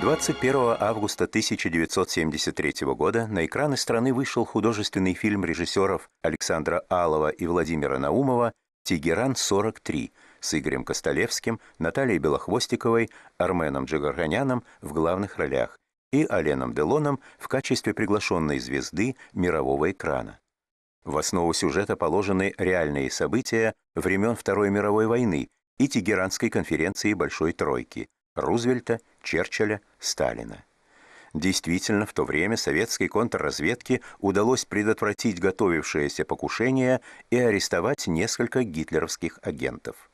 21 августа 1973 года на экраны страны вышел художественный фильм режиссеров Александра Алова и Владимира Наумова «Тегеран-43» с Игорем Костолевским, Натальей Белохвостиковой, Арменом Джигарганяном в главных ролях и Оленом Делоном в качестве приглашенной звезды мирового экрана. В основу сюжета положены реальные события времен Второй мировой войны и Тегеранской конференции Большой Тройки – Рузвельта, Черчилля, Сталина. Действительно, в то время советской контрразведке удалось предотвратить готовившееся покушение и арестовать несколько гитлеровских агентов.